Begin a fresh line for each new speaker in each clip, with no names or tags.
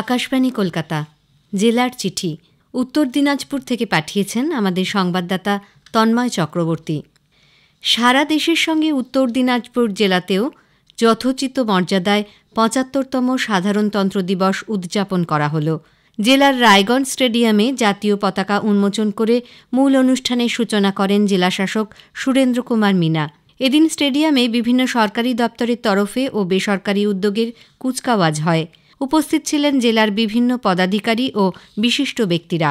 আকাশবাণী কলকাতা জেলার চিঠি উত্তর দিনাজপুর থেকে পাঠিয়েছেন আমাদের সংবাদদাতা তন্ময় চক্রবর্তী সারা দেশের সঙ্গে উত্তর দিনাজপুর জেলাতেও যথোচিত মর্যাদায় পঁচাত্তরতম সাধারণতন্ত্র দিবস উদযাপন করা হলো জেলার রায়গঞ্জ স্টেডিয়ামে জাতীয় পতাকা উন্মোচন করে মূল অনুষ্ঠানের সূচনা করেন জেলাশাসক সুরেন্দ্র কুমার মিনা এদিন স্টেডিয়ামে বিভিন্ন সরকারি দপ্তরের তরফে ও বেসরকারি উদ্যোগের কুচকাওয়াজ হয় উপস্থিত ছিলেন জেলার বিভিন্ন পদাধিকারী ও বিশিষ্ট ব্যক্তিরা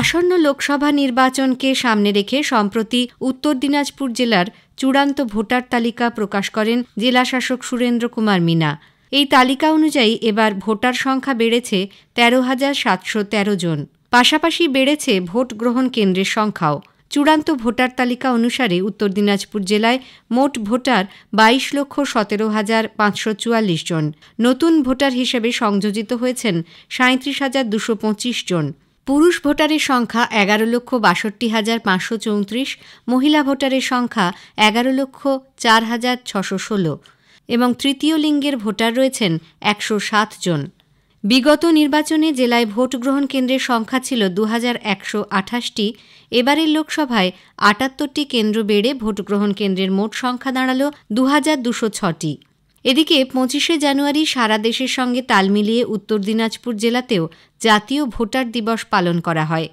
আসন্ন লোকসভা নির্বাচনকে সামনে রেখে সম্প্রতি উত্তর দিনাজপুর জেলার চূড়ান্ত ভোটার তালিকা প্রকাশ করেন জেলাশাসক সুরেন্দ্র কুমার মিনা এই তালিকা অনুযায়ী এবার ভোটার সংখ্যা বেড়েছে তেরো হাজার সাতশো তেরো জন পাশাপাশি বেড়েছে ভোট গ্রহণ কেন্দ্রের সংখ্যাও চূড়ান্ত ভোটার তালিকা অনুসারে উত্তর দিনাজপুর জেলায় মোট ভোটার বাইশ লক্ষ সতেরো হাজার পাঁচশো চুয়াল্লিশ জন নতুন ভোটার হিসেবে সংযোজিত হয়েছেন সাঁত্রিশ হাজার দুশো পঁচিশ জন পুরুষ ভোটারের সংখ্যা এগারো লক্ষ বাষট্টি হাজার পাঁচশো চৌত্রিশ মহিলা ভোটারের সংখ্যা এগারো লক্ষ চার হাজার ছশো ষোলো এবং তৃতীয় লিঙ্গের ভোটার রয়েছেন একশো সাত জন বিগত নির্বাচনে জেলায় ভোটগ্রহণ কেন্দ্রের সংখ্যা ছিল দু হাজার একশো আঠাশটি এবারের লোকসভায় আটাত্তরটি কেন্দ্র বেড়ে ভোটগ্রহণ কেন্দ্রের মোট সংখ্যা দাঁড়াল দু হাজার দুশো ছটি এদিকে পঁচিশে জানুয়ারি সারা দেশের সঙ্গে তাল মিলিয়ে উত্তর দিনাজপুর জেলাতেও জাতীয় ভোটার দিবস পালন করা হয়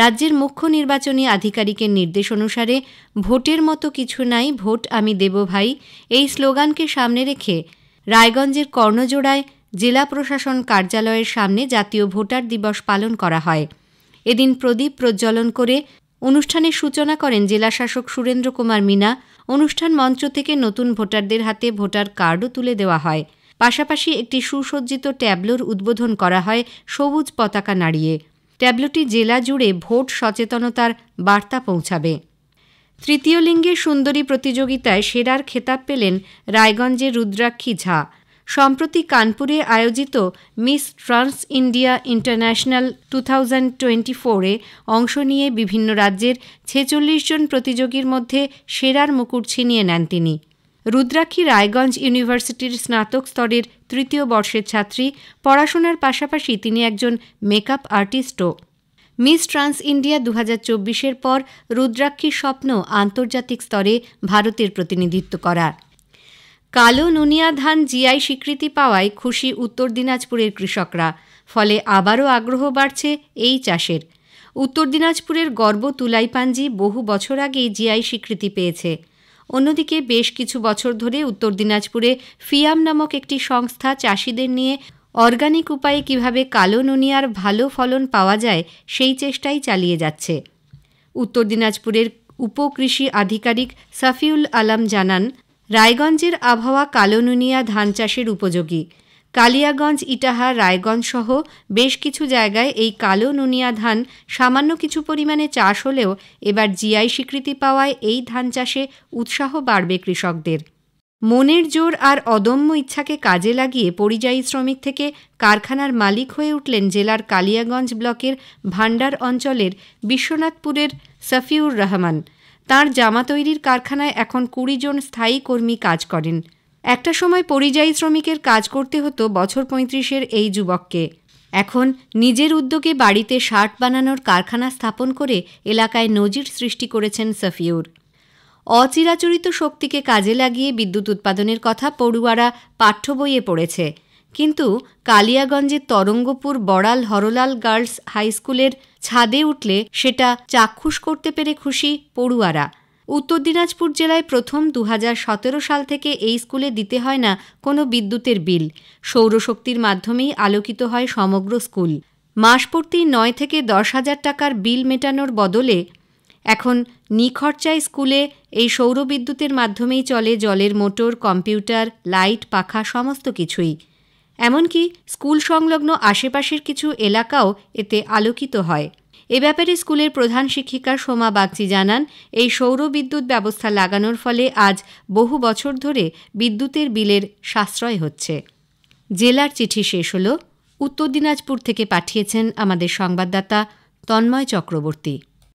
রাজ্যের মুখ্য নির্বাচনী আধিকারিকের নির্দেশ অনুসারে ভোটের মতো কিছু নাই ভোট আমি দেব ভাই এই স্লোগানকে সামনে রেখে রায়গঞ্জের কর্ণজোড়ায় জেলা প্রশাসন কার্যালয়ের সামনে জাতীয় ভোটার দিবস পালন করা হয় এদিন প্রদীপ প্রজ্বলন করে অনুষ্ঠানের সূচনা করেন জেলাশাসক সুরেন্দ্র কুমার মিনা অনুষ্ঠান মঞ্চ থেকে নতুন ভোটারদের হাতে ভোটার কার্ডও তুলে দেওয়া হয় পাশাপাশি একটি সুসজ্জিত ট্যাবলোর উদ্বোধন করা হয় সবুজ পতাকা নাড়িয়ে ট্যাবলোটি জেলা জুড়ে ভোট সচেতনতার বার্তা পৌঁছাবে তৃতীয় লিঙ্গের সুন্দরী প্রতিযোগিতায় সেরার খেতাব পেলেন রায়গঞ্জের রুদ্রাক্ষী ঝা সম্প্রতি কানপুরে আয়োজিত miss trans India international two thousand twenty ফোরে অংশ নিয়ে বিভিন্ন রাজ্যের ছেচল্লিশ জন প্রতিযোগীর মধ্যে সেরার মুকুট ছিনিয়ে নেন তিনি রুদ্রাক্ষী রায়গঞ্জ ইউনিভার্সিটির স্নাতক স্তরের তৃতীয় বর্ষের ছাত্রী পড়াশোনার পাশাপাশি তিনি একজন মেকআপ আর্টিস্টও মিস ট্রান্স ইন্ডিয়া দু হাজার পর রুদ্রাক্ষীর স্বপ্ন আন্তর্জাতিক স্তরে ভারতের প্রতিনিধিত্ব করার কালো নুনিয়া ধান জিআই স্বীকৃতি পাওয়ায় খুশি উত্তর দিনাজপুরের কৃষকরা ফলে আবারও আগ্রহ বাড়ছে এই চাষের উত্তর দিনাজপুরের গর্ব তুলাইপাঞ্জি বহু বছর আগেই জিআই স্বীকৃতি পেয়েছে অন্যদিকে বেশ কিছু বছর ধরে উত্তর দিনাজপুরে ফিয়াম নামক একটি সংস্থা চাষিদের নিয়ে অর্গানিক উপায়ে কিভাবে কালো নুনিয়ার ভালো ফলন পাওয়া যায় সেই চেষ্টাই চালিয়ে যাচ্ছে উত্তর দিনাজপুরের উপকৃষি আধিকারিক সাফিউল আলম জানান রায়গঞ্জের আবহাওয়া কালোনুনিয়া ধান চাষের উপযোগী কালিয়াগঞ্জ ইটাহার রায়গঞ্জ সহ বেশ কিছু জায়গায় এই কালো নুনিয়া ধান সামান্য কিছু পরিমাণে চাষ হলেও এবার জিআই স্বীকৃতি পাওয়ায় এই ধান চাষে উৎসাহ বাড়বে কৃষকদের মনের জোর আর অদম্য ইচ্ছাকে কাজে লাগিয়ে পরিযায়ী শ্রমিক থেকে কারখানার মালিক হয়ে উঠলেন জেলার কালিয়াগঞ্জ ব্লকের ভান্ডার অঞ্চলের বিশ্বনাথপুরের সফিউর রহমান তার জামা তৈরির কারখানায় এখন কুড়ি জন স্থায়ী কর্মী কাজ করেন একটা সময় পরিযায়ী শ্রমিকের কাজ করতে হতো বছর পঁয়ত্রিশের এই যুবককে এখন নিজের উদ্যোগে বাড়িতে শার্ট বানানোর কারখানা স্থাপন করে এলাকায় নজির সৃষ্টি করেছেন সফিউর অচিরাচরিত শক্তিকে কাজে লাগিয়ে বিদ্যুৎ উৎপাদনের কথা পড়ুয়ারা পাঠ্য বইয়ে পড়েছে কিন্তু কালিয়াগঞ্জের তরঙ্গপুর বড়াল হরলাল গার্লস হাই স্কুলের ছাদে উঠলে সেটা চাক্ষুষ করতে পেরে খুশি পড়ুয়ারা উত্তর দিনাজপুর জেলায় প্রথম দু সাল থেকে এই স্কুলে দিতে হয় না কোনো বিদ্যুতের বিল সৌরশক্তির মাধ্যমেই আলোকিত হয় সমগ্র স্কুল মাস প্রতি নয় থেকে দশ হাজার টাকার বিল মেটানোর বদলে এখন নিখরচায় স্কুলে এই সৌরবিদ্যুতের মাধ্যমেই চলে জলের মোটর কম্পিউটার লাইট পাখা সমস্ত কিছুই এমনকি স্কুল সংলগ্ন আশেপাশের কিছু এলাকাও এতে আলোকিত হয় এ ব্যাপারে স্কুলের প্রধান শিক্ষিকা সোমা বাগচি জানান এই সৌর বিদ্যুৎ ব্যবস্থা লাগানোর ফলে আজ বহু বছর ধরে বিদ্যুতের বিলের সাশ্রয় হচ্ছে জেলার চিঠি শেষ হল উত্তর দিনাজপুর থেকে পাঠিয়েছেন আমাদের সংবাদদাতা তন্ময় চক্রবর্তী